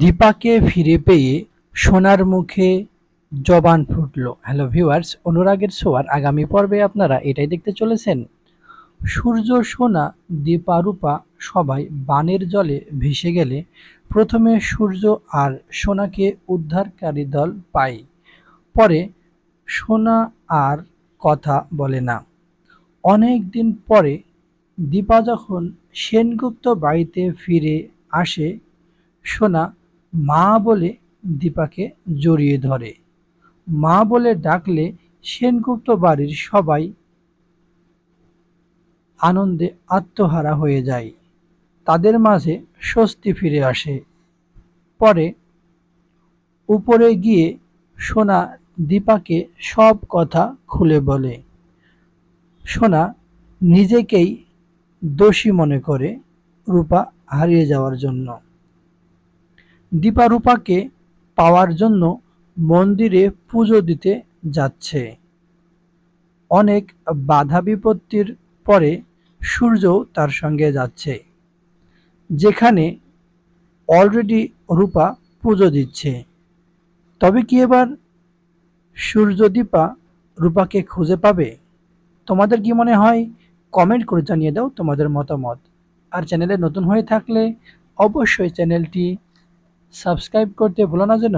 দীপাকে ফিরে পেয়ে সোনার মুখে জবান ফুটল হ্যালো ভিউয়ার্স অনুরাগের সোয়ার আগামী পর্বে আপনারা এটাই দেখতে চলেছেন সূর্য সোনা দীপারূপা সবাই বানের জলে ভেসে গেলে প্রথমে সূর্য আর সোনাকে উদ্ধারকারী দল পায় পরে সোনা আর কথা বলে না অনেক দিন পরে দীপা যখন সেনগুপ্ত বাড়িতে ফিরে আসে সোনা মা বলে দীপাকে জড়িয়ে ধরে মা বলে ডাকলে সেনগুপ্ত বাড়ির সবাই আনন্দে আত্মহারা হয়ে যায় তাদের মাঝে স্বস্তি ফিরে আসে পরে উপরে গিয়ে সোনা দীপাকে সব কথা খুলে বলে সোনা নিজেকেই দোষী মনে করে রূপা হারিয়ে যাওয়ার জন্য দীপারূপাকে পাওয়ার জন্য মন্দিরে পুজো দিতে যাচ্ছে অনেক বাধা বিপত্তির পরে সূর্য তার সঙ্গে যাচ্ছে যেখানে অলরেডি রূপা পুজো দিচ্ছে তবে কি এবার সূর্য দীপা রূপাকে খুঁজে পাবে তোমাদের কি মনে হয় কমেন্ট করে জানিয়ে দাও তোমাদের মতামত আর চ্যানেলে নতুন হয়ে থাকলে অবশ্যই চ্যানেলটি সাবস্ক্রাইব করতে ভুলো না যেন